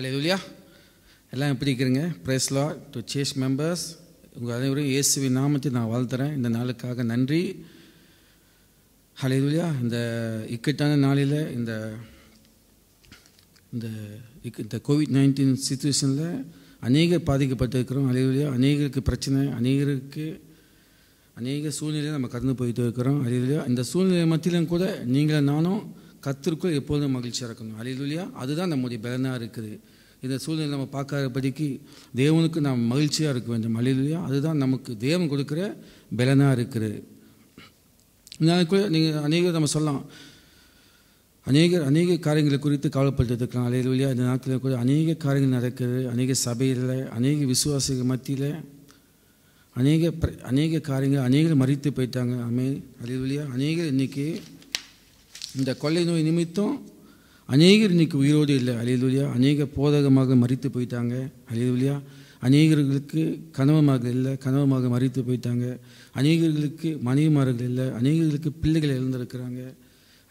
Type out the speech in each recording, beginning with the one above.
Hallelujah எல்லாம் எப்படி இருக்கிறீங்க ப்ரெஸ்லா டு சேஸ் மெம்பர்ஸ் உங்கள் அனைவரும் இயேசுவின் நாமத்தை நான் வாழ்த்துறேன் இந்த நாளுக்காக நன்றி ஹலெலுயா இந்த இக்கட்டான நாளில் இந்த இந்த இந்த கோவிட் நைன்டீன் சுச்சுவேஷனில் அநேகர் பாதிக்கப்பட்டிருக்கிறோம் அலையிலையா அநேகருக்கு பிரச்சனை அநேகருக்கு அநேக சூழ்நிலையை நம்ம கடந்து போயிட்டு இருக்கிறோம் அலையிலையா இந்த சூழ்நிலை மத்தியிலும் கூட நீங்களும் நானும் கத்திற்குள் எப்போதும் மகிழ்ச்சியாக இருக்கணும் அலையிலுயா அதுதான் நம்முடைய பலனாக இருக்குது இந்த சூழ்நிலை நம்ம பார்க்காதபடிக்கு தேவனுக்கு நாம் மகிழ்ச்சியாக இருக்க வேண்டும் அலையிலுயா அதுதான் நமக்கு தேவன் கொடுக்குற பலனாக இருக்குது நாளைக்குள்ள நீங்கள் அநேக நம்ம சொல்லலாம் அநேக அநேக காரியங்களை குறித்து கவலைப்பட்டு இருக்கலாம் அலையிலுயா இந்த நாட்களில் கூட அநேக காரியங்கள் நடக்கிறது அநேக சபையில் அநேக விசுவாசிகள் மத்தியில் அநேக அநேக காரியங்கள் அநேகர் மறித்து போயிட்டாங்க அமே அலையிலுயா அநேகர் இன்றைக்கி இந்த கொள்ளை நோய் நிமித்தம் அநேகர் இன்றைக்கி உயிரோடு இல்லை அலையிலுலியா அநேக போதகமாக மறித்து போயிட்டாங்க அலையிலுலியா அநேகர்களுக்கு கணவமாக இல்லை கணவமாக மறித்து போயிட்டாங்க அநேகர்களுக்கு மனைவிமார்கள் இல்லை அநேகர்களுக்கு பிள்ளைகள் இழந்திருக்கிறாங்க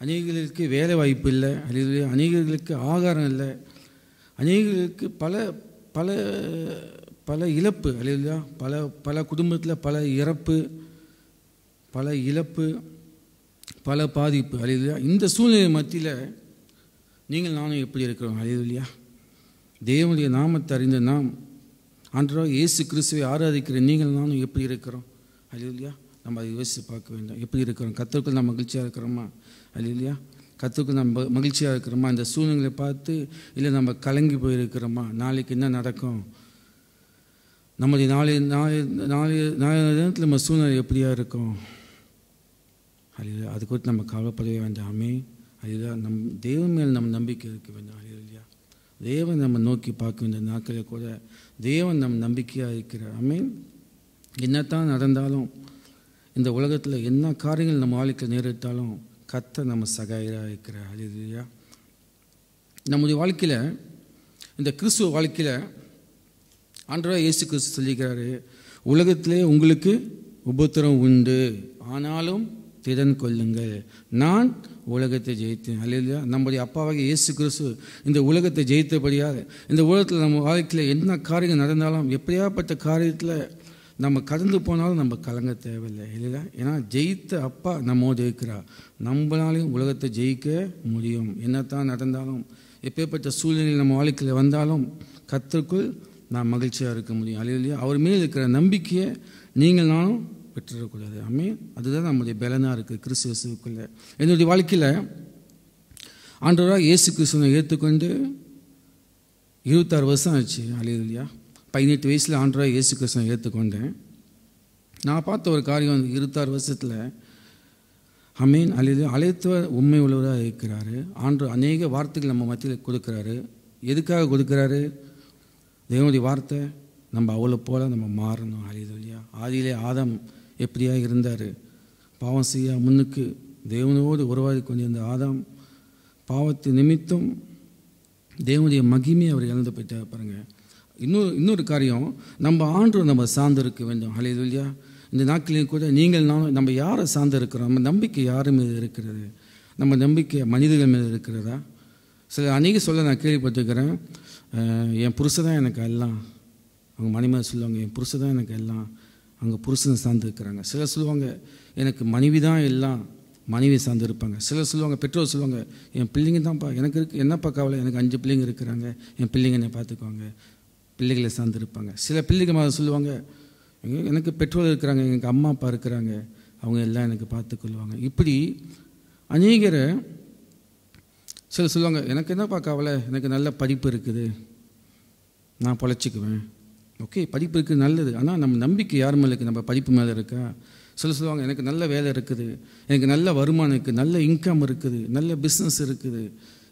அநேகர்களுக்கு வேலை வாய்ப்பு இல்லை அலையிலுலியா அநேகர்களுக்கு ஆகாரம் இல்லை அநேகர்களுக்கு பல பல பல இழப்பு அலையிலுலியா பல பல குடும்பத்தில் பல இறப்பு பல இழப்பு பல பாதிப்பு அழிதுலையா இந்த சூழ்நிலை மத்தியில் நீங்கள் நானும் எப்படி இருக்கிறோம் இல்லையா தேவனுடைய நாமத்தை அறிந்த நாம் அன்றாக இயேசு கிறிஸ்துவை ஆராதிக்கிற நீங்கள் நானும் எப்படி இருக்கிறோம் இல்லையா நம்ம அதை யோசித்து பார்க்க வேண்டாம் எப்படி இருக்கிறோம் கத்தருக்குள் நான் மகிழ்ச்சியாக இருக்கிறோமா இல்லையா கற்றுக்கு நம்ம மகிழ்ச்சியாக இருக்கிறோமா இந்த சூழ்நிலை பார்த்து இல்லை நம்ம கலங்கி போயிருக்கிறோமா நாளைக்கு என்ன நடக்கும் நம்முடைய நாளை நாளை நாளைய நாளைய தினத்தில் நம்ம சூழ்நிலை எப்படியாக இருக்கும் அது அது குறித்து நம்ம கவலைப்படவே வேண்டாமே அதுதான் நம் தெய்வம் மேல் நம்ம நம்பிக்கை இருக்க வேண்டாம் இல்லையா தேவன் நம்ம நோக்கி பார்க்க வேண்டிய நாட்களில் கூட தேவன் நம் நம்பிக்கையாக இருக்கிறார் அமீன் என்னத்தான் நடந்தாலும் இந்த உலகத்தில் என்ன காரியங்கள் நம்ம வாழ்க்கை நேரிட்டாலும் கத்த நம்ம சகாயராக இருக்கிறார் இல்லையா நம்முடைய வாழ்க்கையில் இந்த கிறிஸ்துவ வாழ்க்கையில் ஆண்டவராக இயேசு கிறிஸ்து சொல்லிக்கிறாரு உலகத்திலே உங்களுக்கு உபத்திரம் உண்டு ஆனாலும் திடன் கொள்ளுங்கள் நான் உலகத்தை ஜெயித்தேன் அல்லையா நம்முடைய அப்பாவாக இயேசு கிறிஸ்து இந்த உலகத்தை ஜெயித்தபடியாக இந்த உலகத்தில் நம்ம வாழ்க்கையில் என்ன காரியம் நடந்தாலும் எப்படியாப்பட்ட காரியத்தில் நம்ம கடந்து போனாலும் நம்ம கலங்க தேவையில்லை இல்லையா ஏன்னா ஜெயித்த அப்பா நம்ம ஜெயிக்கிறா நம்மளாலையும் உலகத்தை ஜெயிக்க முடியும் என்னத்தான் நடந்தாலும் எப்பேற்பட்ட சூழ்நிலையில் நம்ம வாழ்க்கையில் வந்தாலும் கற்றுக்குள் நான் மகிழ்ச்சியாக இருக்க முடியும் இல்லையா அவர் மேல் இருக்கிற நம்பிக்கையை நீங்கள் நானும் பெற்றுடக்கூடாது அம்மே அதுதான் நம்முடைய பலனாக இருக்குது கிறிஸ்துவசுக்குள்ளே என்னுடைய வாழ்க்கையில் ஆண்டவராக இயேசு கிறிஸ்துவனை ஏற்றுக்கொண்டு இருபத்தாறு வருஷம் ஆச்சு அலையிலையா பதினெட்டு வயசில் ஆண்டவராக இயேசு கிறிஸ்துவனை ஏற்றுக்கொண்டேன் நான் பார்த்த ஒரு காரியம் இருபத்தாறு வருஷத்தில் அமீன் அழியது அழைத்தவர் உண்மை உள்ளவராக இருக்கிறாரு ஆண்டு அநேக வார்த்தைகள் நம்ம மத்தியில் கொடுக்குறாரு எதுக்காக கொடுக்குறாரு தேவனுடைய வார்த்தை நம்ம அவ்வளோ போல் நம்ம மாறணும் இல்லையா ஆதியிலே ஆதம் எப்படியா இருந்தார் பாவம் செய்யா முன்னுக்கு தேவனோடு உறவாடி கொண்டிருந்த ஆதாம் பாவத்து நிமித்தம் தேவனுடைய மகிமையை அவர் இழந்து போயிட்டார் பாருங்கள் இன்னொரு இன்னொரு காரியம் நம்ம ஆண்டு நம்ம சார்ந்து இருக்க வேண்டும் ஹலையில் இல்லையா இந்த நாட்களையும் கூட நீங்கள் நானும் நம்ம யாரை சார்ந்து இருக்கிறோம் நம்ம நம்பிக்கை யார் மீது இருக்கிறது நம்ம நம்பிக்கை மனிதர்கள் மீது இருக்கிறதா சில அநேக சொல்ல நான் கேள்விப்பட்டிருக்கிறேன் என் புருஷ தான் எனக்கு எல்லாம் அவங்க மணிமாரி சொல்லுவாங்க என் புருஷ தான் எனக்கு எல்லாம் அங்கே புருஷன் சார்ந்து இருக்கிறாங்க சிலர் சொல்லுவாங்க எனக்கு மனைவி தான் எல்லாம் மனைவி சார்ந்து இருப்பாங்க சிலர் சொல்லுவாங்க பெற்றோர் சொல்லுவாங்க என் பிள்ளைங்க தான்ப்பா எனக்கு இருக்கு என்னப்பா கவலை எனக்கு அஞ்சு பிள்ளைங்க இருக்கிறாங்க என் பிள்ளைங்க என்னை பார்த்துக்குவாங்க பிள்ளைகளை சார்ந்து இருப்பாங்க சில பிள்ளைங்க மாதிரி சொல்லுவாங்க எனக்கு பெற்றோர் இருக்கிறாங்க எனக்கு அம்மா அப்பா இருக்கிறாங்க அவங்க எல்லாம் எனக்கு பார்த்துக்கொள்வாங்க இப்படி அநேகரை சில சொல்லுவாங்க எனக்கு என்னப்பா கவலை எனக்கு நல்ல படிப்பு இருக்குது நான் பொழைச்சிக்குவேன் ஓகே படிப்பு இருக்குது நல்லது ஆனால் நம்ம நம்பிக்கை யார் மேலே இருக்குது நம்ம படிப்பு மேலே இருக்கா சொல்ல சொல்லுவாங்க எனக்கு நல்ல வேலை இருக்குது எனக்கு நல்ல வருமானம் இருக்குது நல்ல இன்கம் இருக்குது நல்ல பிஸ்னஸ் இருக்குது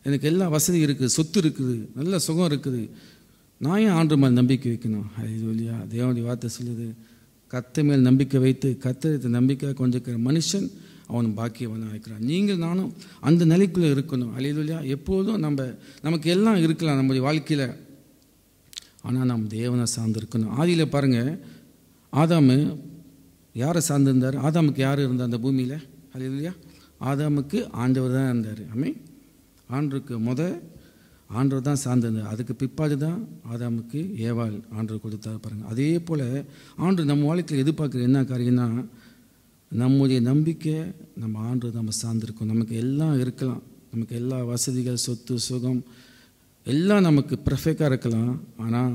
எனக்கு எல்லா வசதியும் இருக்குது சொத்து இருக்குது நல்ல சுகம் இருக்குது நான் ஏன் ஆண்டு மேல் நம்பிக்கை வைக்கணும் அது இல்லையா தேவனுடைய வார்த்தை சொல்லுது கத்தை மேல் நம்பிக்கை வைத்து கத்தத்தை நம்பிக்கை கொஞ்சம் மனுஷன் அவன் பாக்கியவனாக இருக்கிறான் நீங்கள் நானும் அந்த நிலைக்குள்ளே இருக்கணும் அலையிலுலையா எப்போதும் நம்ம நமக்கு எல்லாம் இருக்கலாம் நம்முடைய வாழ்க்கையில் ஆனால் நாம் தேவனை சார்ந்திருக்கணும் ஆதியில் பாருங்கள் ஆதாமு யாரை சார்ந்திருந்தார் ஆதாமுக்கு யார் இருந்தார் அந்த பூமியில் அது இல்லையா ஆதாமுக்கு ஆண்டவர் தான் இருந்தார் ஆமே ஆண்டுக்கு முத ஆண்டவர் தான் சார்ந்திருந்தார் அதுக்கு பிற்பாடு தான் ஆதாமுக்கு ஏவாள் ஆண்டு கொடுத்தார் பாருங்கள் அதே போல் ஆண்டு நம்ம வாழ்க்கையில் எதிர்பார்க்குற என்ன காரியம்னா நம்முடைய நம்பிக்கை நம்ம ஆண்டு நம்ம சார்ந்திருக்கோம் நமக்கு எல்லாம் இருக்கலாம் நமக்கு எல்லா வசதிகள் சொத்து சுகம் எல்லாம் நமக்கு பர்ஃபெக்டாக இருக்கலாம் ஆனால்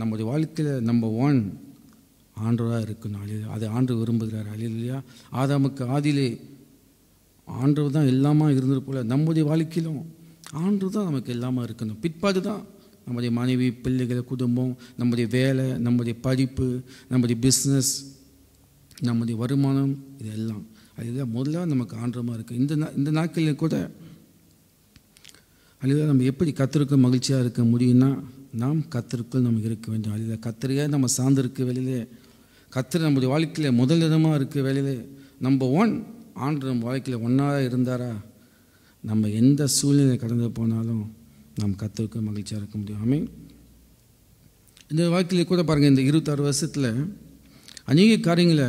நம்முடைய வாழ்க்கையில் நம்பர் ஒன் ஆண்டவராக இருக்கணும் அழில் அதை ஆண்டு விரும்புகிறார் இல்லையா ஆதாமுக்கு ஆதிலே ஆண்டவர் தான் எல்லாமா இருந்தது போல் நம்முடைய வாழ்க்கையிலும் ஆண்டு தான் நமக்கு எல்லாமா இருக்கணும் பிற்பாடு தான் நம்முடைய மனைவி பிள்ளைகள் குடும்பம் நம்முடைய வேலை நம்முடைய படிப்பு நம்முடைய பிஸ்னஸ் நம்முடைய வருமானம் இதெல்லாம் அதுதான் முதல்ல நமக்கு ஆண்டமாக இருக்குது இந்த இந்த நாட்களில் கூட அல்லது நம்ம எப்படி கத்தருக்கு மகிழ்ச்சியாக இருக்க முடியும்னா நாம் கத்திருக்குள் நம்ம இருக்க வேண்டும் அல்லது கத்திரியாக நம்ம சார்ந்திருக்க வேலையிலே கத்தர் நம்முடைய வாழ்க்கையில் முதலிடமாக இருக்க வேலையிலே நம்பர் ஒன் ஆண்டு நம்ம வாழ்க்கையில் ஒன்றாக இருந்தாரா நம்ம எந்த சூழ்நிலை கடந்து போனாலும் நாம் கத்திருக்க மகிழ்ச்சியாக இருக்க முடியும் ஆமே இந்த வாழ்க்கையில் கூட பாருங்கள் இந்த இருபத்தாறு வருஷத்தில் அநேக காரியங்களை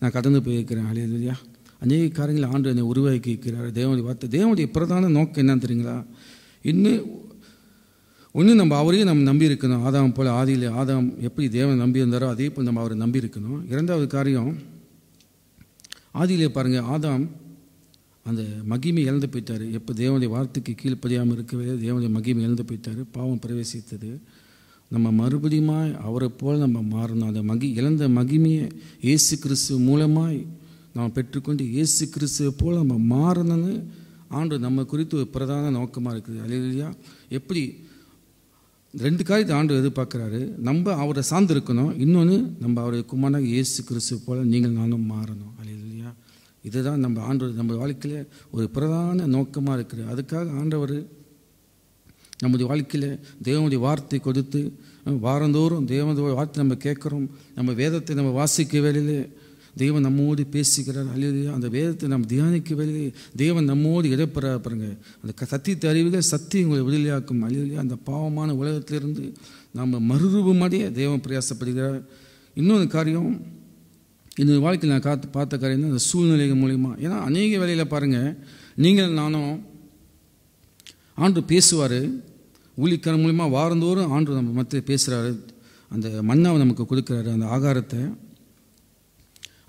நான் கடந்து போயிருக்கிறேன் அலையா அநேக காரியங்களை ஆண்டு என்னை உருவாக்கி இருக்கிறார் தேவனுடைய வார்த்தை தேவனுடைய பிரதான நோக்கம் என்னன்னு தெரியுங்களா இன்னும் ஒன்று நம்ம அவரையும் நம்ம நம்பி இருக்கணும் ஆதாம் போல் ஆதியில் ஆதாம் எப்படி தேவன் நம்பி இருந்தாரோ அதே போல் நம்ம அவரை நம்பி இருக்கணும் இரண்டாவது காரியம் ஆதியிலே பாருங்கள் ஆதாம் அந்த மகிமை இழந்து போயிட்டார் எப்போ தேவனுடைய வார்த்தைக்கு கீழ்ப்படியாமல் இருக்கவே தேவனுடைய மகிமை இழந்து போயிட்டார் பாவம் பிரவேசித்தது நம்ம மறுபடியுமாய் அவரை போல் நம்ம மாறணும் அந்த மகி இழந்த மகிமையை இயேசு கிறிஸ்து மூலமாய் நாம் பெற்றுக்கொண்டு இயேசு கிறிஸ்துவை போல் நம்ம மாறணும்னு ஆண்டு நம்ம குறித்து ஒரு பிரதான நோக்கமாக இருக்குது அலையா எப்படி ரெண்டு காரியத்தை ஆண்டு எதிர்பார்க்குறாரு நம்ம அவரை சார்ந்து இருக்கணும் இன்னொன்று நம்ம அவருடைய குமாராக இயேசு கிறிஸ்து போல் நீங்கள் நானும் மாறணும் அலையா இதுதான் நம்ம ஆண்டு நம்ம வாழ்க்கையில் ஒரு பிரதான நோக்கமாக இருக்குது அதுக்காக ஆண்டவர் நம்முடைய வாழ்க்கையில் தேவனுடைய வார்த்தை கொடுத்து வாரந்தோறும் தேவனுடைய வார்த்தை நம்ம கேட்குறோம் நம்ம வேதத்தை நம்ம வாசிக்க வேலையில் தேவன் நம்மோடு பேசுகிறார் அல்லது அந்த வேதத்தை நாம் தியானிக்க வெளியே தேவன் நம்மோடு இடப்பெறா பாருங்க அந்த சத்தியத்தை அறிவுகள் சத்தியம் உங்களை விடுதலையாக்கும் அல்லது அந்த பாவமான உலகத்திலிருந்து நாம் மறுரூபம் அடைய தேவன் பிரயாசப்படுகிறார் இன்னொரு காரியம் இந்த வாழ்க்கையில் நான் காத்து பார்த்த காரியம் அந்த சூழ்நிலைகள் மூலிமா ஏன்னா அநேக வேலையில் பாருங்கள் நீங்கள் நானும் ஆண்டு பேசுவார் ஊழிக்காரன் மூலிமா வாரந்தோறும் ஆண்டு நம்ம மத்திய பேசுகிறாரு அந்த மண்ணாவை நமக்கு கொடுக்குறாரு அந்த ஆகாரத்தை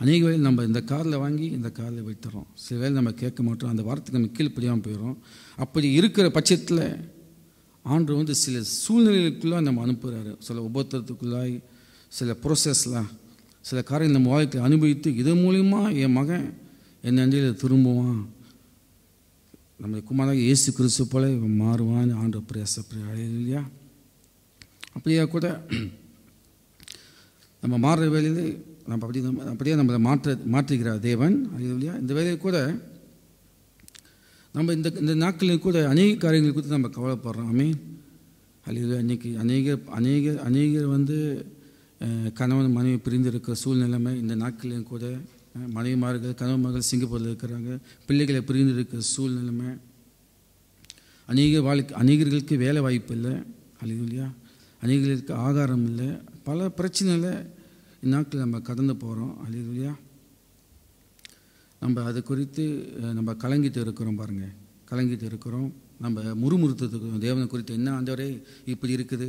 அநேக வேலை நம்ம இந்த காரில் வாங்கி இந்த காரில் வைத்துறோம் சில வேலை நம்ம கேட்க மாட்டோம் அந்த வார்த்தைக்கு நம்ம கீழ்ப்படியாமல் போயிடும் அப்படி இருக்கிற பட்சத்தில் ஆண்டு வந்து சில சூழ்நிலைகளுக்குள்ளே நம்ம அனுப்புகிறாரு சில உபத்திரத்துக்குள்ளாய் சில ப்ரோசஸ்லாம் சில காரியம் நம்ம வாழ்க்கையில் அனுபவித்து இது மூலிமா என் மகன் என் நன்றியில் திரும்புவான் நம்ம குமாராக இயேசு கிறிஸ்து போல மாறுவான் ஆண்டு பிரயாச இல்லையா அப்படியா கூட நம்ம மாறுற வேலையில் நம்ம அப்படி அப்படியே நம்மளை மாற்ற மாற்றுகிறார் தேவன் இல்லையா இந்த வேலையை கூட நம்ம இந்த இந்த நாட்களில் கூட அநேக காரியங்கள் குறித்து நம்ம கவலைப்படுறோம் ஐ அல்லது அன்னைக்கு அநேக அநேக அநேகர் வந்து கணவன் மனைவி பிரிந்து இருக்கிற சூழ்நிலைமை இந்த நாட்களையும் கூட மனைவிமார்கள் கணவன் மகள் சிங்கப்பூரில் இருக்கிறாங்க பிள்ளைகளை பிரிந்து இருக்கிற சூழ்நிலைமை அநேக வாழ்க்கை அநேகர்களுக்கு வேலை வாய்ப்பு இல்லை அல்லது இல்லையா அநேகர்களுக்கு ஆகாரம் இல்லை பல பிரச்சனைகளை இந்நாட்கள் நம்ம கடந்து போகிறோம் அழியா நம்ம அது குறித்து நம்ம கலங்கிட்டு இருக்கிறோம் பாருங்கள் கலங்கிட்டு இருக்கிறோம் நம்ம முறுமுறுத்துக்கு தேவனை குறித்து என்ன ஆண்டவரே இப்படி இருக்குது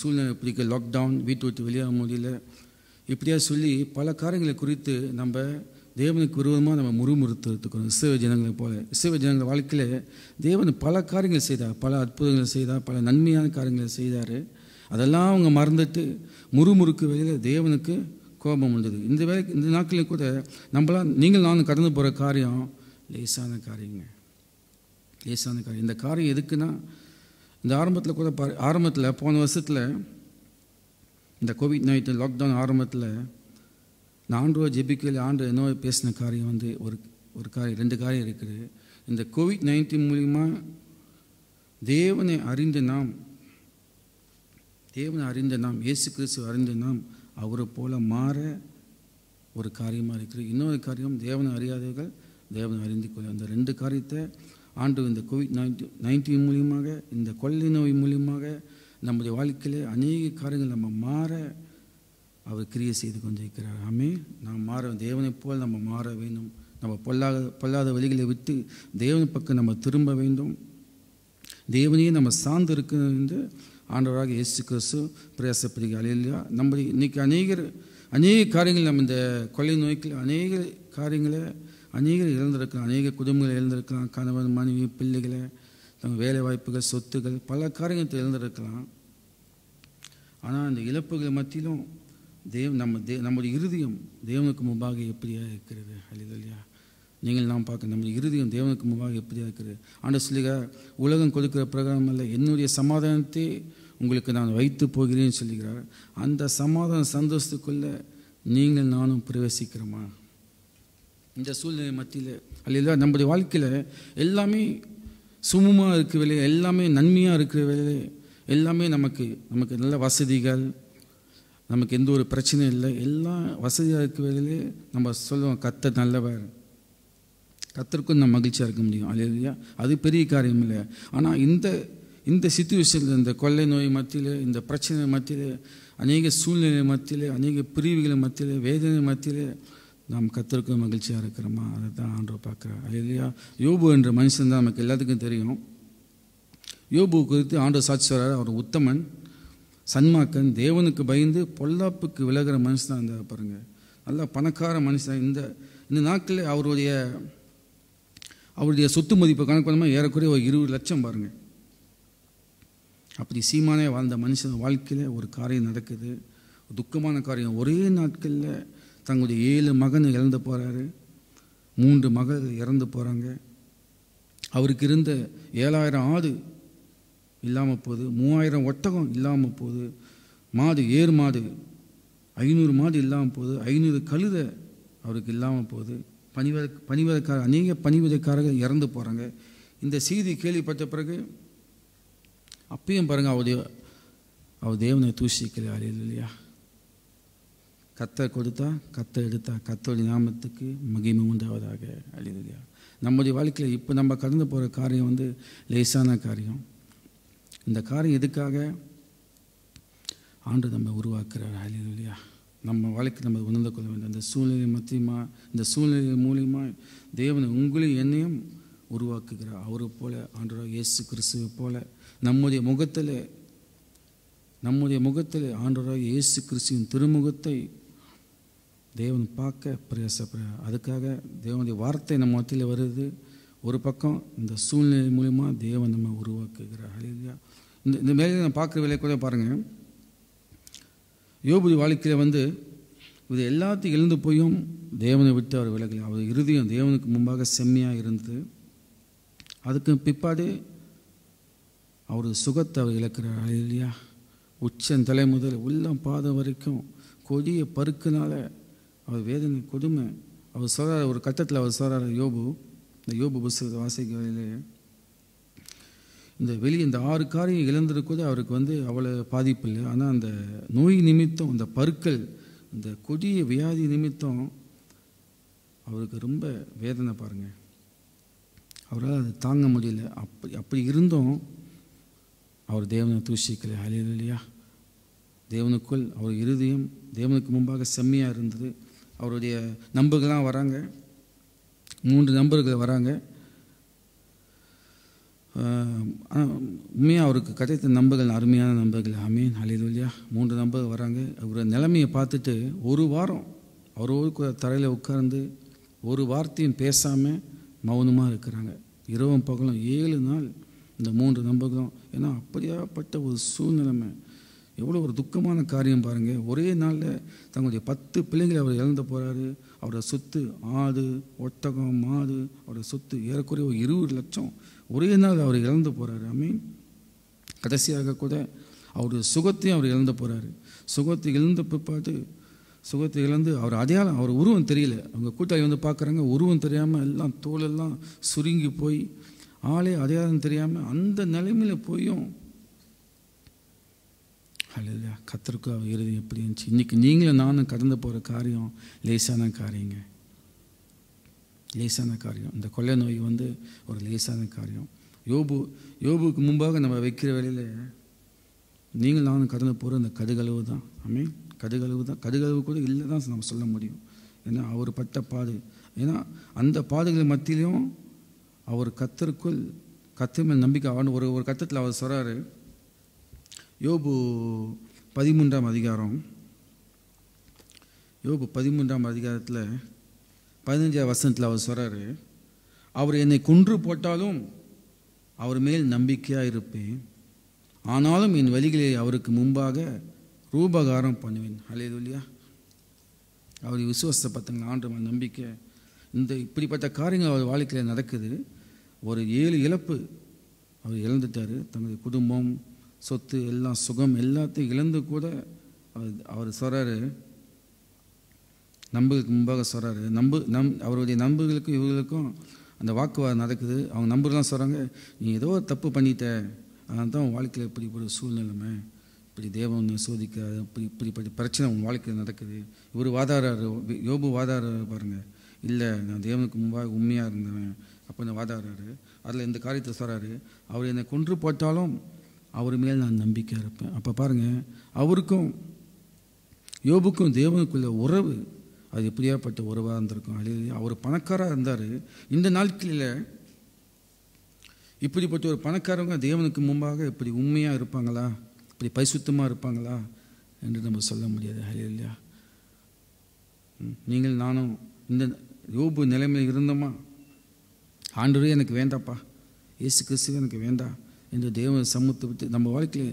சூழ்நிலை இப்படி இருக்குது லாக்டவுன் வீட்டு விட்டு வெளியாக முடியல இப்படியாக சொல்லி பல காரியங்களை குறித்து நம்ம தேவனுக்கு விரோதமாக நம்ம முறுமுறுத்துக்கிறோம் இசைவ ஜனங்களை போல இசைவ ஜனங்கள் வாழ்க்கையில் தேவன் பல காரியங்கள் செய்தார் பல அற்புதங்கள் செய்தார் பல நன்மையான காரியங்களை செய்தார் அதெல்லாம் அவங்க மறந்துட்டு முறுமுறுக்கு வெளியில் தேவனுக்கு கோபம் வந்தது இந்த வேலை இந்த நாட்களில் கூட நம்மளாம் நீங்கள் நானும் கடந்து போகிற காரியம் லேசான காரியங்க லேசான காரியம் இந்த காரியம் எதுக்குன்னா இந்த ஆரம்பத்தில் கூட ப ஆரம்பத்தில் போன வருஷத்தில் இந்த கோவிட் நைன்டீன் லாக்டவுன் ஆரம்பத்தில் நான் ஆண்டு ஜெபிக்கல் ஆண்டு என்னவோ பேசின காரியம் வந்து ஒரு ஒரு காரியம் ரெண்டு காரியம் இருக்குது இந்த கோவிட் நைன்டீன் மூலிமா தேவனை அறிந்து நாம் தேவனை அறிந்த நாம் இயேசு கிறிஸ்து அறிந்த நாம் அவரை போல் மாற ஒரு காரியமாக இருக்கிறது இன்னொரு காரியம் தேவனை அறியாதவர்கள் தேவனை அறிந்து கொள்ள அந்த ரெண்டு காரியத்தை ஆண்டு இந்த கோவிட் நைன்டி நைன்டீன் மூலியமாக இந்த கொள்ளை நோய் மூலியமாக நம்முடைய வாழ்க்கையிலே அநேக காரியங்கள் நம்ம மாற அவர் கிரியை செய்து கொண்டிருக்கிறார் ஆமே நாம் மாற தேவனை போல் நம்ம மாற வேண்டும் நம்ம பொல்லாத பொல்லாத வழிகளை விட்டு தேவன் பக்கம் நம்ம திரும்ப வேண்டும் தேவனையே நம்ம சார்ந்து இருக்க ஆண்டவராக இயேசு கிறிஸ்து பிரயாசப்படுகிற அலையிலையா நம்ம இன்றைக்கி அநேகர் அநேக காரியங்கள் நம்ம இந்த கொலை நோய்க்கு அநேக காரியங்களை அநேகர் இழந்திருக்கலாம் அநேக குடும்பங்களை இழந்திருக்கலாம் கணவன் மனைவி பிள்ளைகளை நம்ம வேலை வாய்ப்புகள் சொத்துகள் பல காரியங்கள் இழந்திருக்கலாம் ஆனால் அந்த இழப்புகள் மத்தியிலும் தேவ் நம்ம தே நம்முடைய இருதயம் தேவனுக்கு முன்பாக எப்படியாக இருக்கிறது அழிதல்யா நீங்கள் நாம் பார்க்க நம்ம இறுதியும் தேவனுக்கு முன்பாக எப்படியாக இருக்கிறது ஆண்டு சொல்லுக உலகம் கொடுக்கிற பிரகாரம் அல்ல என்னுடைய சமாதானத்தை உங்களுக்கு நான் வைத்து போகிறேன்னு சொல்லுகிறார் அந்த சமாதான சந்தோஷத்துக்குள்ள நீங்கள் நானும் பிரவேசிக்கிறோமா இந்த சூழ்நிலை மத்தியில் அல்ல நம்முடைய வாழ்க்கையில் எல்லாமே சுமமாக இருக்கிற வேலையில் எல்லாமே நன்மையாக இருக்கிற வேலையில் எல்லாமே நமக்கு நமக்கு நல்ல வசதிகள் நமக்கு எந்த ஒரு பிரச்சனையும் இல்லை எல்லாம் வசதியாக இருக்க வேலையிலே நம்ம சொல்லுவோம் கத்த நல்லவர் கத்திற்கும் நம்ம மகிழ்ச்சியாக இருக்க முடியும் அலையா அது பெரிய காரியம் இல்லை ஆனால் இந்த இந்த சுச்சுவேஷனில் இந்த கொள்ளை நோய் மத்தியில் இந்த பிரச்சனை மத்தியில் அநேக சூழ்நிலை மத்தியில் அநேக பிரிவுகள் மத்தியில் வேதனை மத்தியில் நாம் கத்திற்கு மகிழ்ச்சியாக இருக்கிறோமா அதை தான் ஆண்டவர் பார்க்குறேன் இல்லையா யோபு என்ற மனுஷன் தான் நமக்கு எல்லாத்துக்கும் தெரியும் யோபு குறித்து ஆண்டோ சாட்சி சொல்கிறார் அவர் உத்தமன் சன்மாக்கன் தேவனுக்கு பயந்து பொல்லாப்புக்கு விலகிற மனுஷன் தான் இருந்தார் பாருங்கள் நல்லா பணக்கார மனுஷன் இந்த இந்த நாட்களில் அவருடைய அவருடைய சொத்து மதிப்பு கணக்கு பண்ணாமல் ஏறக்குறைய ஒரு இருபது லட்சம் பாருங்கள் அப்படி சீமானே வாழ்ந்த மனுஷன் வாழ்க்கையில் ஒரு காரியம் நடக்குது துக்கமான காரியம் ஒரே நாட்களில் தங்களுடைய ஏழு மகன் இழந்து போகிறாரு மூன்று மகள் இறந்து போகிறாங்க அவருக்கு இருந்த ஏழாயிரம் ஆடு இல்லாமல் போகுது மூவாயிரம் ஒட்டகம் இல்லாமல் போகுது மாடு ஏறு மாடு ஐநூறு மாடு இல்லாமல் போகுது ஐநூறு கழுதை அவருக்கு இல்லாமல் போகுது பணிவதற்கு பணிவதற்காக அநேக பணிவதற்காரர்கள் இறந்து போகிறாங்க இந்த செய்தி கேள்விப்பட்ட பிறகு அப்பயும் பாருங்கள் அவ தேவ அவ தேவனை தூசிக்கிறார் இல்லையா கத்தை கொடுத்தா கத்தை எடுத்தா கத்தோடைய நாமத்துக்கு மகிமை உண்டாவதாக அழிதுலையா நம்முடைய வாழ்க்கையில் இப்போ நம்ம கடந்து போகிற காரியம் வந்து லேசான காரியம் இந்த காரியம் எதுக்காக ஆண்டு நம்ம உருவாக்குறார் அழிதுலையா நம்ம வாழ்க்கை நம்ம உணர்ந்து கொள்ள வேண்டும் அந்த சூழ்நிலை மத்தியமா இந்த சூழ்நிலை மூலியமா தேவன் உங்களையும் என்னையும் உருவாக்குகிறார் அவரை போல ஆண்டவர் இயேசு கிறிஸ்துவை போல நம்முடைய முகத்தில் நம்முடைய முகத்தில் ஆண்டவராக இயேசு கிறிஸ்துவின் திருமுகத்தை தேவன் பார்க்க பிரயாசப்படுற அதுக்காக தேவனுடைய வார்த்தை நம்ம மத்தியில் வருது ஒரு பக்கம் இந்த சூழ்நிலை மூலிமா தேவன் நம்ம உருவாக்குகிறார் இந்த இந்த மேலே நான் பார்க்குற வேலையை கூட பாருங்கள் யோபுதி வாழ்க்கையில் வந்து இது எல்லாத்தையும் எழுந்து போயும் தேவனை விட்டு அவர் விலகலை அவர் இறுதியும் தேவனுக்கு முன்பாக செம்மையாக இருந்தது அதுக்கு பிற்பாடு அவர் சுகத்தை அவர் இழக்கிறார் இல்லையா உச்சந்தலை முதல் உள்ளம் பாதம் வரைக்கும் கொடிய பருக்குனால அவர் வேதனை கொடுமை அவர் சொல்கிறார் ஒரு கட்டத்தில் அவர் சொல்கிறார் யோபு இந்த யோபு புஸ்தகத்தை வாசிக்க வரையிலே இந்த வெளி இந்த ஆறு காரியம் இழந்திருக்கோது அவருக்கு வந்து அவ்வளோ பாதிப்பு இல்லை ஆனால் அந்த நோய் நிமித்தம் அந்த பருக்கள் இந்த கொடிய வியாதி நிமித்தம் அவருக்கு ரொம்ப வேதனை பாருங்கள் அவரால் அது தாங்க முடியல அப்படி அப்படி இருந்தும் அவர் தேவனை தூஷிக்கலை அலையில் இல்லையா தேவனுக்குள் அவர் இருதயம் தேவனுக்கு முன்பாக செம்மையாக இருந்தது அவருடைய நம்பர்கள்லாம் வராங்க மூன்று நம்பர்கள் வராங்க உண்மையாக அவருக்கு கிடைத்த நம்பர்கள் அருமையான நம்பர்கள் அமீன் ஹலிதுல்யா மூன்று நம்பர் வராங்க அவர் நிலைமையை பார்த்துட்டு ஒரு வாரம் அவரோடு தரையில் உட்கார்ந்து ஒரு வார்த்தையும் பேசாமல் மௌனமாக இருக்கிறாங்க இரவும் பகலும் ஏழு நாள் இந்த மூன்று நம்பர்களும் ஏன்னா அப்படியாப்பட்ட ஒரு சூழ்நிலைமை எவ்வளோ ஒரு துக்கமான காரியம் பாருங்கள் ஒரே நாளில் தங்களுடைய பத்து பிள்ளைங்களை அவர் இழந்து போகிறாரு அவரோட சொத்து ஆடு ஒட்டகம் மாடு அவரோட சொத்து ஏறக்குறைய ஒரு இருபது லட்சம் ஒரே நாள் அவர் இழந்து போகிறார் மீன் கடைசியாக கூட அவருடைய சுகத்தையும் அவர் இழந்து போகிறாரு சுகத்தை இழந்த பிற்பாடு சுகத்தை இழந்து அவர் அடையாளம் அவர் உருவம் தெரியல அவங்க கூட்டாளி வந்து பார்க்குறாங்க உருவம் தெரியாமல் எல்லாம் தோலெல்லாம் சுருங்கி போய் ஆளே அடையாளம் தெரியாமல் அந்த நிலைமையில் போயும் கத்திருக்கோ கத்திற்கு அவர் எப்படி இருந்துச்சு இன்றைக்கி நீங்களும் நானும் கடந்து போகிற காரியம் லேசான காரியங்க லேசான காரியம் இந்த கொள்ளை நோய் வந்து ஒரு லேசான காரியம் யோபு யோபுக்கு முன்பாக நம்ம வைக்கிற வேலையில் நீங்கள் நானும் கடந்து போகிற அந்த கதுகளவு தான் ஐ கதுகளவு தான் கதுகளவு கூட இல்லை தான் நம்ம சொல்ல முடியும் ஏன்னா அவர் பட்ட பாது ஏன்னா அந்த பாடுகள் மத்தியிலையும் அவர் கத்தருக்குள் கத்து மேல் நம்பிக்கை ஆகணும் ஒரு ஒரு கத்தத்தில் அவர் சொல்கிறாரு யோபு பதிமூன்றாம் அதிகாரம் யோபு பதிமூன்றாம் அதிகாரத்தில் பதினஞ்சாவது வசனத்தில் அவர் சொல்கிறாரு அவர் என்னை கொன்று போட்டாலும் அவர் மேல் நம்பிக்கையாக இருப்பேன் ஆனாலும் என் வழிகளை அவருக்கு முன்பாக ரூபகாரம் பண்ணுவேன் அலையது இல்லையா அவர் விசுவாச பார்த்தங்க ஆண்டு நம்பிக்கை இந்த இப்படிப்பட்ட காரியங்கள் அவர் வாழ்க்கையில் நடக்குது ஒரு ஏழு இழப்பு அவர் இழந்துட்டார் தனது குடும்பம் சொத்து எல்லாம் சுகம் எல்லாத்தையும் இழந்து கூட அவர் அவர் சொல்கிறாரு நம்புகளுக்கு முன்பாக சொல்கிறாரு நம்பு நம் அவருடைய நம்புகளுக்கும் இவர்களுக்கும் அந்த வாக்குவாதம் நடக்குது அவங்க நம்பர்லாம் சொல்கிறாங்க நீ ஏதோ தப்பு பண்ணிட்ட அதனால தான் உன் வாழ்க்கையில் இப்படி ஒரு சூழ்நிலைமை இப்படி தேவன் சோதிக்க சோதிக்காது இப்படி இப்படிப்பட்ட பிரச்சனை உன் வாழ்க்கையில் நடக்குது இவர் வாதாடுறாரு யோபு வாதாடுறாரு பாருங்கள் இல்லை நான் தேவனுக்கு முன்பாக உண்மையாக இருந்தவன் அப்படின்னு வாதாடுறாரு அதில் இந்த காரியத்தை சொல்கிறாரு அவர் என்னை கொன்று போட்டாலும் அவர் மேல் நான் நம்பிக்கையாக இருப்பேன் அப்போ பாருங்கள் அவருக்கும் யோபுக்கும் தேவனுக்குள்ள உறவு அது எப்படியாப்பட்ட உறவாக இருந்திருக்கும் அழிவு அவர் பணக்காராக இருந்தார் இந்த நாட்களில் இப்படிப்பட்ட ஒரு பணக்காரவங்க தேவனுக்கு முன்பாக இப்படி உண்மையாக இருப்பாங்களா இப்படி பரிசுத்தமாக இருப்பாங்களா என்று நம்ம சொல்ல முடியாது இல்லையா நீங்கள் நானும் இந்த யோபு நிலைமையில் இருந்தோமா ஆண்டரே எனக்கு வேண்டாப்பா ஏசு கிறிஸ்துவே எனக்கு வேண்டாம் என்று தேவன் சமூகத்தை விட்டு நம்ம வாழ்க்கையில்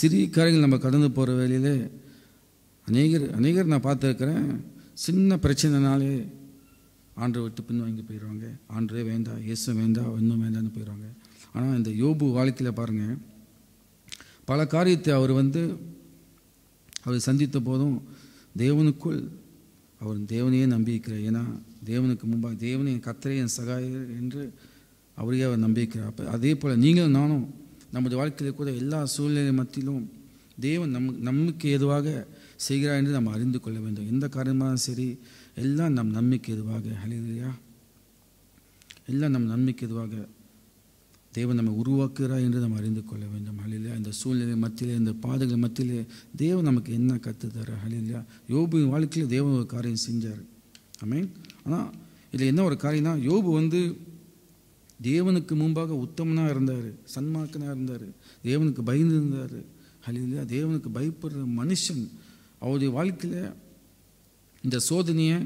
சிறிய காரியங்கள் நம்ம கடந்து போகிற வேலையில் அநேகர் அநேகர் நான் பார்த்துருக்குறேன் சின்ன பிரச்சனைனாலே ஆண்டை விட்டு வாங்கி போயிடுவாங்க ஆண்டே வேண்டாம் இயேசு வேண்டாம் இன்னும் வேண்டான்னு போயிடுவாங்க ஆனால் இந்த யோபு வாழ்க்கையில் பாருங்கள் பல காரியத்தை அவர் வந்து அவர் சந்தித்த போதும் தேவனுக்குள் அவர் தேவனையே நம்பியிருக்கிறார் ஏன்னா தேவனுக்கு முன்பாக தேவனையும் என் என் சகாயர் என்று அவரையே அவர் நம்பியிருக்கிறார் அப்போ அதே போல் நீங்களும் நானும் நமது வாழ்க்கையில் கூட எல்லா சூழ்நிலை மத்தியிலும் தேவன் நம் நமக்கு எதுவாக செய்கிறார் என்று நாம் அறிந்து கொள்ள வேண்டும் எந்த காரணமாக சரி எல்லாம் நம் நம்பிக்கை எதுவாக ஹலிலியா எல்லாம் நம் நம்பிக்கை எதுவாக தேவன் நம்மை உருவாக்குகிறா என்று நாம் அறிந்து கொள்ள வேண்டும் ஹலிலியா இந்த சூழ்நிலை மத்தியிலே இந்த பாதைகள் மத்தியிலே தேவன் நமக்கு என்ன கற்று தர ஹலிலியா யோபுவின் வாழ்க்கையில் தேவன் ஒரு காரியம் செஞ்சார் ஆமீன் ஆனால் இதில் என்ன ஒரு காரியம்னா யோபு வந்து தேவனுக்கு முன்பாக உத்தமனாக இருந்தார் சன்மாக்கனாக இருந்தார் தேவனுக்கு பயந்து இருந்தார் ஹலிலியா தேவனுக்கு பயப்படுற மனுஷன் அவருடைய வாழ்க்கையில் இந்த சோதனையை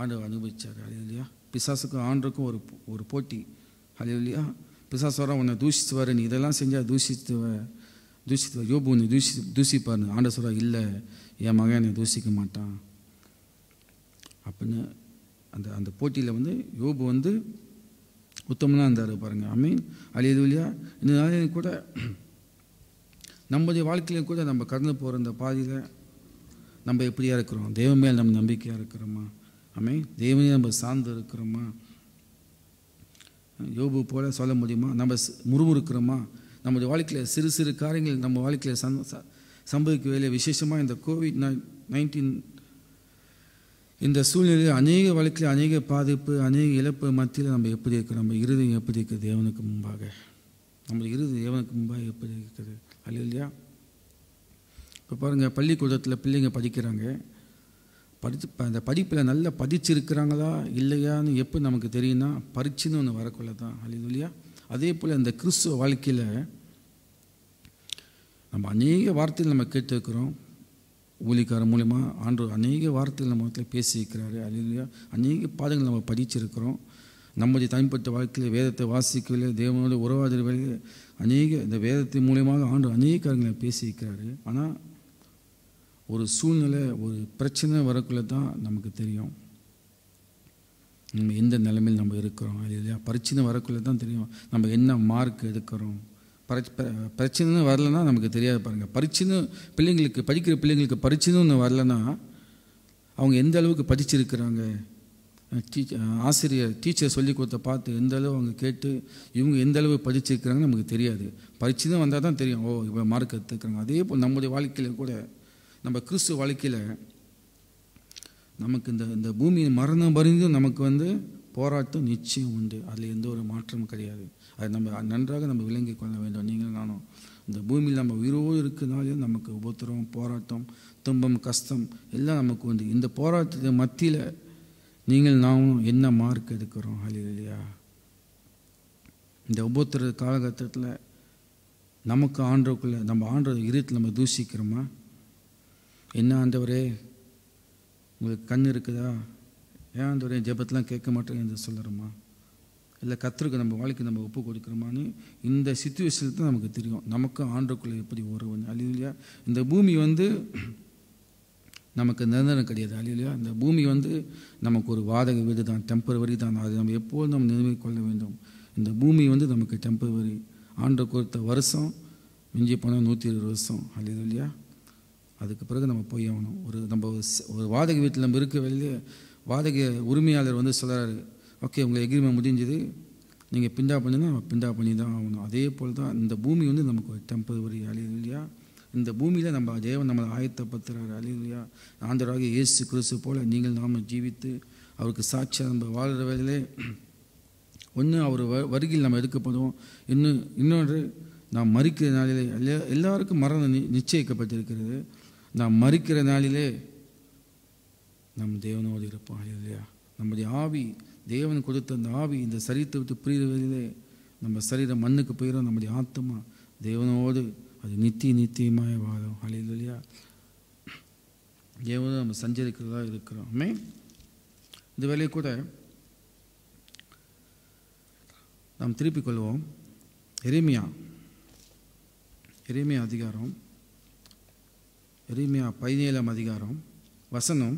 ஆண்டு அனுபவித்தார் அது இல்லையா பிசாசுக்கும் ஆண்டுக்கும் ஒரு ஒரு போட்டி அது இல்லையா பிசாசு வர உன்னை தூஷித்து வர நீ இதெல்லாம் செஞ்சால் தூஷித்து தூஷித்து யோபு உன்னை தூஷி தூஷிப்பார்னு ஆண்ட சொல்கிறா இல்லை என் மகன் என்னை தூஷிக்க மாட்டான் அப்படின்னு அந்த அந்த போட்டியில் வந்து யோபு வந்து உத்தமனாக இருந்தார் பாருங்கள் ஐ மீன் அழியது இல்லையா இந்த நாளையும் கூட நம்முடைய வாழ்க்கையிலையும் கூட நம்ம கடந்து போகிற இந்த பாதியில் நம்ம எப்படியா இருக்கிறோம் தெய்வம் மேல் நம்ம நம்பிக்கையாக இருக்கிறோமா ஆமே தெய்வமே நம்ம சார்ந்து இருக்கிறோமா யோபு போல சொல்ல முடியுமா நம்ம முருமுறுக்கிறோமா நம்முடைய வாழ்க்கையில் சிறு சிறு காரியங்கள் நம்ம வாழ்க்கையில் சந் வேலையை விசேஷமாக இந்த கோவிட் நைன்டீன் இந்த சூழ்நிலையில் அநேக வாழ்க்கையில் அநேக பாதிப்பு அநேக இழப்பு மத்தியில் நம்ம எப்படி இருக்கிறோம் நம்ம இறுதியும் எப்படி இருக்குது தேவனுக்கு முன்பாக நம்ம இறுதி தேவனுக்கு முன்பாக எப்படி இருக்குது அல்ல இல்லையா இப்போ பாருங்கள் பள்ளிக்கூடத்தில் பிள்ளைங்க படிக்கிறாங்க படித்து அந்த படிப்பில் நல்லா படிச்சிருக்கிறாங்களா இல்லையான்னு எப்போ நமக்கு தெரியும்னா பரிச்சின்னு ஒன்று வரக்குள்ள தான் இல்லையா அதே போல் அந்த கிறிஸ்துவ வாழ்க்கையில் நம்ம அநேக வார்த்தையில் நம்ம கேட்டிருக்கிறோம் ஊழிக்காரர் மூலிமா ஆண்டு அநேக வார்த்தையில் நம்ம இடத்துல பேசியிருக்கிறாரு அல்லையா அநேக பாடங்கள் நம்ம படிச்சிருக்கிறோம் நம்முடைய தனிப்பட்ட வாழ்க்கையில் வேதத்தை வாசிக்கவில்லை தேவனோட உறவாதிரவில்லை அநேக இந்த வேதத்தின் மூலியமாக ஆண்டு அநேக காரங்களை பேசியிருக்கிறாரு ஆனால் ஒரு சூழ்நிலை ஒரு பிரச்சனை வரக்குள்ளே தான் நமக்கு தெரியும் நம்ம எந்த நிலைமையில் நம்ம இருக்கிறோம் அது இல்லையா பிரச்சனை வரக்குள்ளே தான் தெரியும் நம்ம என்ன மார்க் எடுக்கிறோம் பிரச்சனைன்னு வரலன்னா நமக்கு தெரியாது பாருங்கள் பரிச்சுன்னு பிள்ளைங்களுக்கு படிக்கிற பிள்ளைங்களுக்கு ஒன்று வரலன்னா அவங்க எந்த அளவுக்கு படிச்சிருக்கிறாங்க டீச் ஆசிரியர் டீச்சர் சொல்லி கொடுத்த பார்த்து எந்த அளவு அவங்க கேட்டு இவங்க எந்த அளவு படிச்சிருக்கிறாங்கன்னு நமக்கு தெரியாது பரிச்சுன்னு வந்தால் தான் தெரியும் ஓ இவ்வளோ மார்க் எடுத்துக்கிறாங்க அதே போல் நம்முடைய வாழ்க்கையில் கூட நம்ம கிறிஸ்துவ வாழ்க்கையில் நமக்கு இந்த இந்த பூமியின் மரணம் பறிந்து நமக்கு வந்து போராட்டம் நிச்சயம் உண்டு அதில் எந்த ஒரு மாற்றமும் கிடையாது அது நம்ம நன்றாக நம்ம விளங்கி கொள்ள வேண்டும் நீங்களும் நானும் இந்த பூமியில் நம்ம உயிரோடு இருக்கிறனாலையும் நமக்கு உபத்திரம் போராட்டம் துன்பம் கஷ்டம் எல்லாம் நமக்கு உண்டு இந்த போராட்டத்தை மத்தியில் நீங்கள் நானும் என்ன மார்க் எடுக்கிறோம் இல்லையா இந்த உபத்திர காலகட்டத்தில் நமக்கு ஆண்டவக்குள்ளே நம்ம ஆண்டவர் இருத்தில் நம்ம தூசிக்கிறோமா என்ன ஆண்டவரே உங்களுக்கு கண் இருக்குதா ஏன் ஆண்டவரே ஜெபத்தெலாம் கேட்க மாட்டேங்க என்று சொல்லுறோமா இல்லை கத்தருக்கு நம்ம வாழ்க்கை நம்ம ஒப்பு கொடுக்குறோமான்னு இந்த சுச்சுவேஷனுக்கு தான் நமக்கு தெரியும் நமக்கும் ஆண்டுக்குள்ளே எப்படி உறவுன்னு அழிவில்லையா இந்த பூமி வந்து நமக்கு நிரந்தரம் கிடையாது அழிவில்லையா இந்த பூமி வந்து நமக்கு ஒரு வாதக வீடு தான் டெம்பரவரி தான் அது நம்ம எப்போதும் நம்ம நினைவு கொள்ள வேண்டும் இந்த பூமி வந்து நமக்கு டெம்பரவரி ஆண்டு கொடுத்த வருஷம் மிஞ்சி போனால் நூற்றி இருபது வருஷம் இல்லையா அதுக்கு பிறகு நம்ம போய் ஆகணும் ஒரு நம்ம ஒரு வாடகை வீட்டில் நம்ம இருக்க வெளியே வாடகை உரிமையாளர் வந்து சொல்கிறாரு ஓகே உங்கள் எக்ரிமெண்ட் முடிஞ்சது நீங்கள் பிண்டா பண்ணினா பிண்டா பண்ணி தான் ஆகணும் அதே போல் தான் இந்த பூமி வந்து நமக்கு ஒரு ஒரு அழியிலையா இந்த பூமியில் நம்ம தேவன் நம்மளை ஆயத்தப்படுத்துகிறார் அழியிலையா ஆண்டராக இயேசு கிறிஸ்து போல் நீங்கள் நாம் ஜீவித்து அவருக்கு சாட்சியாக நம்ம வாழ்கிற வேலையிலே ஒன்று அவர் வ வருகையில் நம்ம எடுக்கப்படுவோம் இன்னும் இன்னொன்று நாம் மறிக்கிற நாளிலே எல்லா எல்லாருக்கும் மரணம் நிச்சயிக்கப்பட்டிருக்கிறது நாம் மறுக்கிற நாளிலே நம் தேவனோடு இருப்பான் இல்லையா நம்முடைய ஆவி தேவன் கொடுத்த அந்த ஆவி இந்த சரீரத்தை விட்டு பிரிவதிலே நம்ம சரீரம் மண்ணுக்கு போயிடும் நம்முடைய ஆத்மா தேவனோடு அது நித்திய நித்தியமாக வாழும் அழியது இல்லையா தேவனோடு நம்ம சஞ்சரிக்கிறதா இருக்கிறோமே இந்த வேலையை கூட நாம் திருப்பிக் கொள்வோம் எரிமையா எரிமையா அதிகாரம் எரிமையா பதினேழாம் அதிகாரம் வசனம்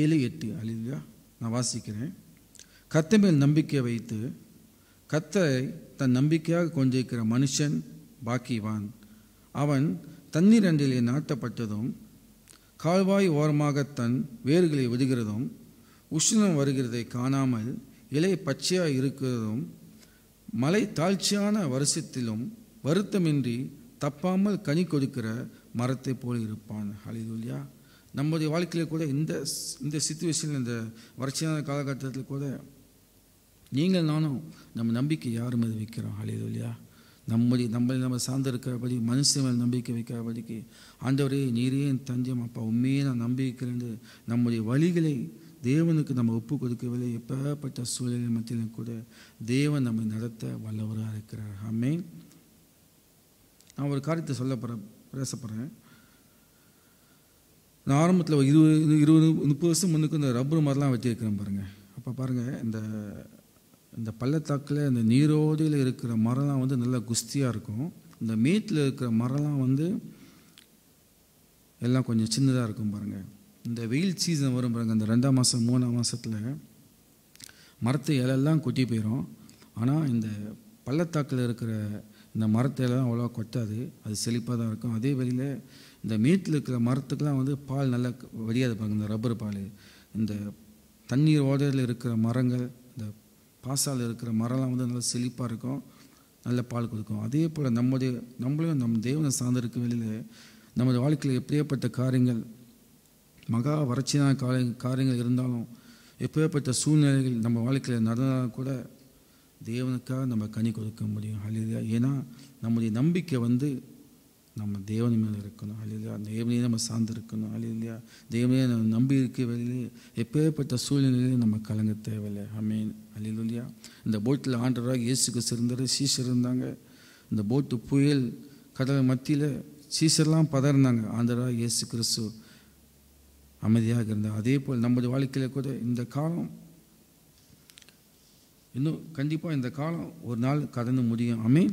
ஏழு எட்டு அழியா நான் வாசிக்கிறேன் கத்த மேல் நம்பிக்கை வைத்து கத்தரை தன் நம்பிக்கையாக கொண்டிருக்கிற மனுஷன் பாக்கிவான் அவன் தண்ணீர் அண்டிலே நாட்டப்பட்டதும் கால்வாய் ஓரமாக தன் வேர்களை விடுகிறதும் உஷ்ணம் வருகிறதை காணாமல் இலை பச்சையாக இருக்கிறதும் மலை தாழ்ச்சியான வருஷத்திலும் வருத்தமின்றி தப்பாமல் கனி கொடுக்கிற மரத்தை போல் இருப்பான் ஹலிதுல்யா நம்முடைய வாழ்க்கையில் கூட இந்த இந்த சுச்சுவேஷனில் இந்த வறட்சியான காலகட்டத்தில் கூட நீங்கள் நானும் நம்ம நம்பிக்கை யார் மீது வைக்கிறோம் ஹலிதுல்யா நம்முடைய நம்மளை நம்ம சார்ந்திருக்கிறபடி மனுஷன் மேல் நம்பிக்கை வைக்கிறபடிக்கு ஆண்டவரே நீரே தஞ்சம் அப்பா உண்மையே நான் நம்பிக்கிறேன் நம்முடைய வழிகளை தேவனுக்கு நம்ம ஒப்பு கொடுக்கவில்லை எப்பேற்பட்ட சூழலின் மத்தியிலும் கூட தேவன் நம்மை நடத்த வல்லவராக இருக்கிறார் ஆமேன் நான் ஒரு காரியத்தை சொல்ல போகிறேன் பேசப்படுறேன் நான் ஆரம்பத்தில் இருபது இருபது முப்பது வருஷம் முன்னுக்கு இந்த ரப்பர் மாதிரிலாம் வச்சுருக்கிறேன் பாருங்கள் அப்போ பாருங்கள் இந்த இந்த பள்ளத்தாக்கில் இந்த நீரோடையில் இருக்கிற மரம்லாம் வந்து நல்லா குஸ்தியாக இருக்கும் இந்த மீட்டில் இருக்கிற மரம்லாம் வந்து எல்லாம் கொஞ்சம் சின்னதாக இருக்கும் பாருங்கள் இந்த வெயில் சீசன் வரும் பாருங்கள் இந்த ரெண்டாம் மாதம் மூணாம் மாதத்தில் மரத்து இலையெல்லாம் கொட்டி போயிடும் ஆனால் இந்த பள்ளத்தாக்கில் இருக்கிற இந்த மரத்தையெல்லாம் அவ்வளோவா கொட்டாது அது செழிப்பாக தான் இருக்கும் அதே வழியில் இந்த மீட்டில் இருக்கிற மரத்துக்கெலாம் வந்து பால் நல்லா வெளியாது பாருங்க இந்த ரப்பர் பால் இந்த தண்ணீர் ஓடையில் இருக்கிற மரங்கள் இந்த பாசால் இருக்கிற மரம்லாம் வந்து நல்லா செழிப்பாக இருக்கும் நல்ல பால் கொடுக்கும் அதே போல் நம்முடைய நம்மளையும் நம் தேவனை சார்ந்திருக்க வெளியில் நமது வாழ்க்கையில் எப்படியேப்பட்ட காரியங்கள் மகா வறட்சியான காரியங்கள் இருந்தாலும் எப்படியாப்பட்ட சூழ்நிலைகள் நம்ம வாழ்க்கையில் நடந்தாலும் கூட தேவனுக்காக நம்ம கனி கொடுக்க முடியும் அழியா ஏன்னா நம்முடைய நம்பிக்கை வந்து நம்ம தேவன் மேலே இருக்கணும் அழியா தேவனையே நம்ம சார்ந்து இருக்கணும் அழியா தேவனையே நம்ம நம்பி இருக்க வெளியே எப்பேற்பட்ட சூழ்நிலையிலே நம்ம கலங்க தேவையில்லை அமீன் அழிலுலியா இந்த போட்டில் ஆண்டராக இயேசுக்கு சிறந்தார் சீசர் இருந்தாங்க இந்த போட்டு புயல் கடல் மத்தியில் சீசர்லாம் பதறினாங்க ஆண்டராக இயேசு கிறிஸ்து அமைதியாக இருந்தார் அதே போல் நம்முடைய வாழ்க்கையில் கூட இந்த காலம் இன்னும் கண்டிப்பாக இந்த காலம் ஒரு நாள் கடந்து முடியும் அமே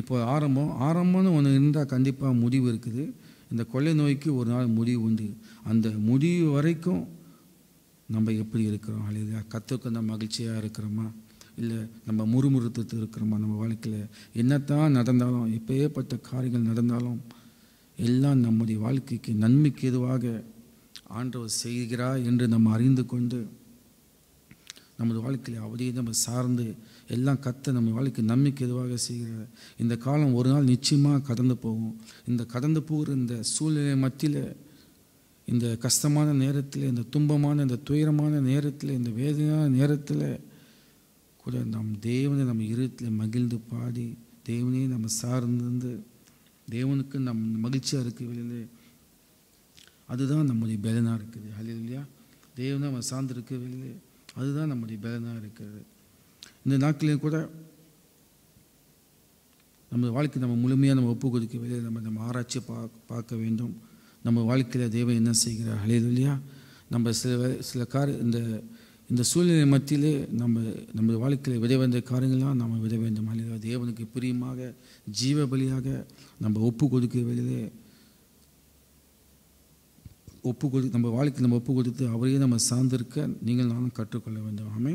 இப்போ ஆரம்பம் ஆரம்பம்னு ஒன்று இருந்தால் கண்டிப்பாக முடிவு இருக்குது இந்த கொள்ளை நோய்க்கு ஒரு நாள் முடிவு உண்டு அந்த முடிவு வரைக்கும் நம்ம எப்படி இருக்கிறோம் அல்லது கற்றுக்கு நம்ம மகிழ்ச்சியாக இருக்கிறோமா இல்லை நம்ம முறுமுறுத்து இருக்கிறோமா நம்ம வாழ்க்கையில் என்னத்தான் நடந்தாலும் இப்போ ஏற்பட்ட காரியங்கள் நடந்தாலும் எல்லாம் நம்முடைய வாழ்க்கைக்கு நன்மைக்கு எதுவாக ஆண்டவர் செய்கிறார் என்று நம்ம அறிந்து கொண்டு நமது வாழ்க்கையில் அவதியை நம்ம சார்ந்து எல்லாம் கத்த நம்ம வாழ்க்கை நம்பிக்கை எதுவாக செய்கிற இந்த காலம் ஒரு நாள் நிச்சயமாக கடந்து போகும் இந்த கடந்து போகிற இந்த சூழ்நிலை மத்தியில் இந்த கஷ்டமான நேரத்தில் இந்த துன்பமான இந்த துயரமான நேரத்தில் இந்த வேதனையான நேரத்தில் கூட நம் தேவனை நம்ம இருத்தில் மகிழ்ந்து பாடி தேவனையே நம்ம சார்ந்து தேவனுக்கு நம் மகிழ்ச்சியாக இருக்க வேலையிலே அதுதான் நம்முடைய பலனாக இருக்குது இல்லையா தேவனை நம்ம இருக்க வேலையிலே அதுதான் நம்முடைய பலனாக இருக்கிறது இந்த நாட்களையும் கூட நம்ம வாழ்க்கை நம்ம முழுமையாக நம்ம ஒப்பு கொடுக்கவில்லை நம்ம நம்ம ஆராய்ச்சி பா பார்க்க வேண்டும் நம்ம வாழ்க்கையில் தெய்வம் என்ன செய்கிறார் இல்லையா நம்ம சில சில கார் இந்த இந்த சூழ்நிலை மத்தியிலே நம்ம நம்ம வாழ்க்கையில் விதை வந்த காரியங்கள்லாம் நம்ம விதை வேண்டும் அழைதா தேவனுக்கு பிரியமாக ஜீவ பலியாக நம்ம ஒப்பு கொடுக்க வெளியிலே ஒப்பு கொடுத்து நம்ம வாழ்க்கை நம்ம ஒப்பு கொடுத்து அவரையே நம்ம சார்ந்திருக்க நீங்கள் நானும் கற்றுக்கொள்ள வேண்டும் ஆமே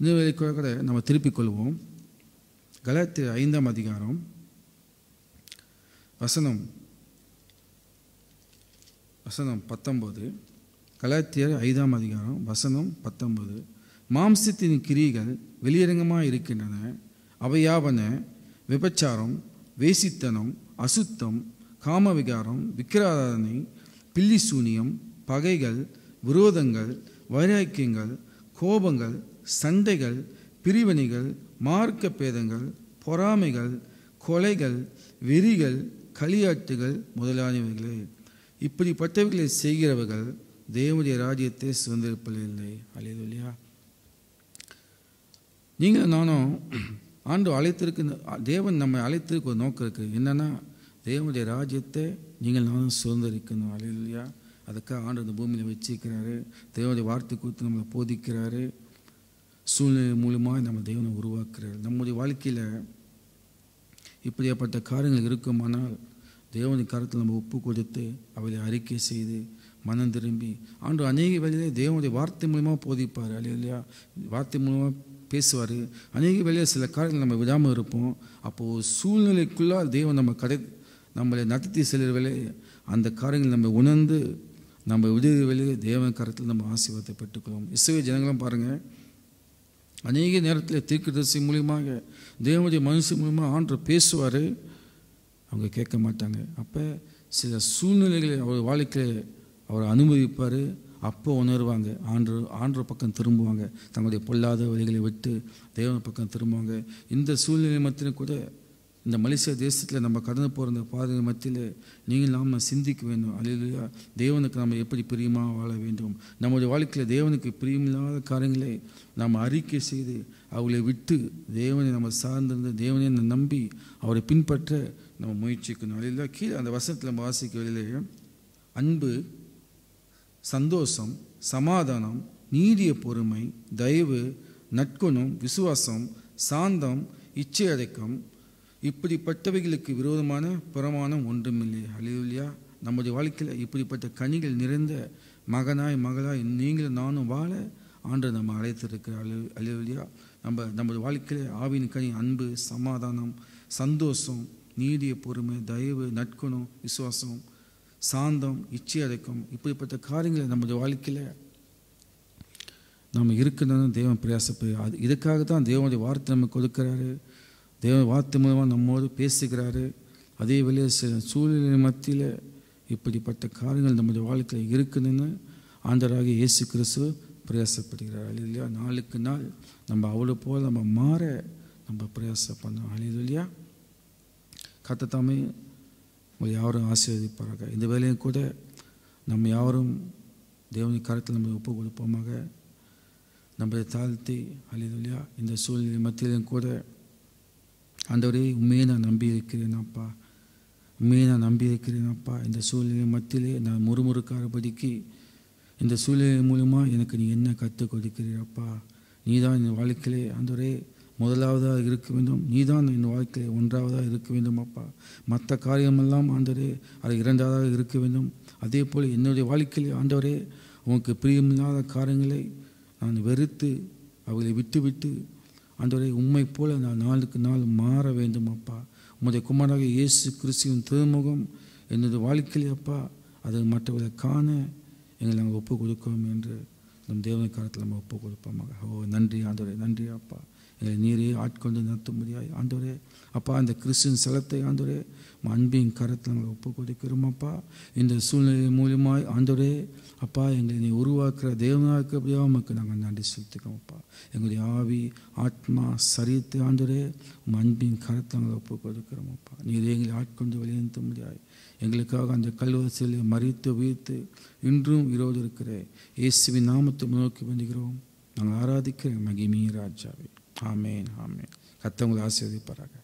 இன்னும் கூட நம்ம திருப்பிக் கொள்வோம் கலத்து ஐந்தாம் அதிகாரம் வசனம் வசனம் பத்தொம்போது கலாத்தியர் ஐந்தாம் அதிகாரம் வசனம் பத்தொம்போது மாம்சத்தின் கிரிகள் வெளியரங்கமாக இருக்கின்றன அவையாவன விபச்சாரம் வேசித்தனம் அசுத்தம் காம விகாரம் விக்கிராதனை பில்லி சூனியம் பகைகள் விரோதங்கள் வைராக்கியங்கள் கோபங்கள் சண்டைகள் பிரிவினைகள் மார்க்க பேதங்கள் பொறாமைகள் கொலைகள் வெறிகள் களியாட்டுகள் முதலானவைகளே இப்படிப்பட்டவர்களை செய்கிறவர்கள் தேவனுடைய ராஜ்யத்தை சுதந்திரப்பில்லை அழியது இல்லையா நீங்கள் நானும் ஆண்டு அழைத்திருக்கு தேவன் நம்மை அழைத்திருக்க ஒரு நோக்கம் இருக்குது என்னென்னா தேவனுடைய ராஜ்யத்தை நீங்கள் நானும் சுதந்திரிக்கணும் அலையிலையா அதுக்காக ஆண்டு அந்த பூமியில் வச்சிருக்கிறாரு தேவனுடைய வார்த்தை குறித்து நம்மளை போதிக்கிறாரு சூழ்நிலை மூலியமாக நம்ம தேவனை உருவாக்குறாரு நம்முடைய வாழ்க்கையில் இப்படியாப்பட்ட காரியங்கள் இருக்குமானால் தேவனுடைய கருத்தில் நம்ம ஒப்பு கொடுத்து அவளை அறிக்கை செய்து மனம் திரும்பி ஆண்டு அநேக வேலையிலே தேவனுடைய வார்த்தை மூலமாக போதிப்பார் இல்லையா வார்த்தை மூலமாக பேசுவார் அநேக வேலையில் சில காரியங்கள் நம்ம விடாமல் இருப்போம் அப்போது சூழ்நிலைக்குள்ளால் தேவன் நம்ம கடை நம்மளை நடத்தி செல்கிறவர்களே அந்த காரியங்கள் நம்ம உணர்ந்து நம்ம உதவிகளிலே தேவன் கரத்தில் நம்ம ஆசீர்வாதத்தை பெற்றுக்கிறோம் இசைவை ஜனங்களும் பாருங்கள் அநேக நேரத்தில் தீர்க்கதரிசி மூலியமாக தேவனுடைய மனுஷன் மூலியமாக ஆண்டு பேசுவார் அவங்க கேட்க மாட்டாங்க அப்போ சில சூழ்நிலைகளை அவர் வாழ்க்கையில் அவர் அனுபவிப்பார் அப்போ உணர்வாங்க ஆண்டு ஆண்டு பக்கம் திரும்புவாங்க தங்களுடைய பொல்லாத வழிகளை விட்டு தேவன் பக்கம் திரும்புவாங்க இந்த சூழ்நிலை மத்தியும் கூட இந்த மலேசியா தேசத்தில் நம்ம கடந்து போகிற இந்த பாதை மத்தியில் நீங்கள் நாம் சிந்திக்க வேண்டும் அலையிலையா தேவனுக்கு நாம் எப்படி பிரியமாக வாழ வேண்டும் நம்முடைய வாழ்க்கையில் தேவனுக்கு பிரியமில்லாத காரியங்களை நாம் அறிக்கை செய்து அவளை விட்டு தேவனை நம்ம சார்ந்திருந்து தேவனை நம்பி அவரை பின்பற்ற நம்ம முயற்சிக்கணும் அலையிலா கீழே அந்த வசனத்தில் நம்ம வாசிக்க அன்பு சந்தோஷம் சமாதானம் நீதிய பொறுமை தயவு நற்குணம் விசுவாசம் சாந்தம் அடைக்கம் இப்படிப்பட்டவைகளுக்கு விரோதமான பிரமாணம் ஒன்றுமில்லை அழிவுலியா நம்முடைய வாழ்க்கையில் இப்படிப்பட்ட கனிகள் நிறைந்த மகனாய் மகளாய் நீங்களும் நானும் வாழ ஆண்டு நம்ம அழைத்திருக்கிற அழிவு அழிவுலியா நம்ம நம்முடைய வாழ்க்கையில் ஆவின் கனி அன்பு சமாதானம் சந்தோஷம் நீடிய பொறுமை தயவு நட்குணம் விசுவாசம் சாந்தம் இச்சை இப்படிப்பட்ட காரியங்களை நம்முடைய வாழ்க்கையில் நம்ம இருக்கணும்னு தேவன் பிரயாசப்படுகிறார் அது இதுக்காக தான் தேவனுடைய வார்த்தை நம்ம கொடுக்குறாரு தேவ வார்த்தை மூலமாக நம்மோடு பேசுகிறாரு அதே வேலையை சில சூழ்நிலை மத்தியில் இப்படிப்பட்ட காரியங்கள் நம்முடைய வாழ்க்கையில் இருக்குதுன்னு ஆண்டராக இயேசு கிறிஸ்து பிரயாசப்படுகிறார் அழிலியா நாளுக்கு நாள் நம்ம அவ்வளோ போல் நம்ம மாற நம்ம பிரயாசம் பண்ணோம் அழிலியா கத்தத்தாமே உங்களை யாரும் ஆசீர்வதிப்பார்கள் இந்த வேலையும் கூட நம்ம யாரும் தேவனின் கருத்தில் நம்ம ஒப்பு கொடுப்போமாக நம்மளை தாழ்த்தி அழிலியா இந்த சூழ்நிலை மத்தியிலும் கூட ஆண்டவரே உண்மையை நான் நம்பியிருக்கிறேன் அப்பா உண்மையை நான் நம்பியிருக்கிறேன் அப்பா இந்த சூழ்நிலை மத்தியிலே நான் முறுமுறுக்காரபடிக்கு இந்த சூழ்நிலை மூலமாக எனக்கு நீ என்ன கற்றுக் கொடுக்கிறீரப்பா நீ தான் என் வாழ்க்கையிலே அந்தவரே முதலாவதாக இருக்க வேண்டும் நீ தான் என் வாழ்க்கையில் ஒன்றாவதாக இருக்க வேண்டும் அப்பா மற்ற காரியமெல்லாம் ஆண்டவரே அது இரண்டாவதாக இருக்க வேண்டும் அதே போல் என்னுடைய வாழ்க்கையில் ஆண்டவரே உனக்கு பிரியமில்லாத காரியங்களை நான் வெறுத்து அவர்களை விட்டுவிட்டு அன்றுவரை உண்மை போல நான் நாளுக்கு நாள் மாற வேண்டும் அப்பா உமது குமாராக இயேசு கிறிஸ்துவின் திருமுகம் என்னது வாழ்க்கையில் அப்பா அதை மற்றவர்களை காண எங்களை நாங்கள் ஒப்பு கொடுக்கிறோம் என்று நம் தேவன காலத்தில் நம்ம ஒப்பு கொடுப்போம் ஓ நன்றி ஆண்டவரே நன்றி அப்பா நீரே ஆட்கொண்டு நடத்தும்படியாய் ஆண்டோரே அப்பா இந்த கிறிஸ்டின் சலத்தை ஆண்டோரே அன்பின் கரத்தில் நாங்கள் ஒப்பு கொடுக்கிறோம் அப்பா இந்த சூழ்நிலை மூலியமாய் ஆண்டோரே அப்பா எங்களை நீ உருவாக்குற தேவனாக்கப்படியாக உமக்கு நாங்கள் நன்றி செலுத்துக்கிறோம் அப்பா எங்களுடைய ஆவி ஆத்மா சரீரத்தை ஆண்டோரே உம் அன்பின் கரத்தை நாங்கள் ஒப்பு கொடுக்கிறோம் அப்பா நீரே எங்களை ஆட்கொண்டு வெளியேற்ற முடியாது எங்களுக்காக அந்த கல்வசியில் மறித்து உயிர்த்து இன்றும் இருக்கிற இயேசுவின் நாமத்தை நோக்கி வந்துகிறோம் நாங்கள் ஆராதிக்கிறேன் மகிமீ ராஜாவை Amém, amém. Catão Lácio de Paraguai.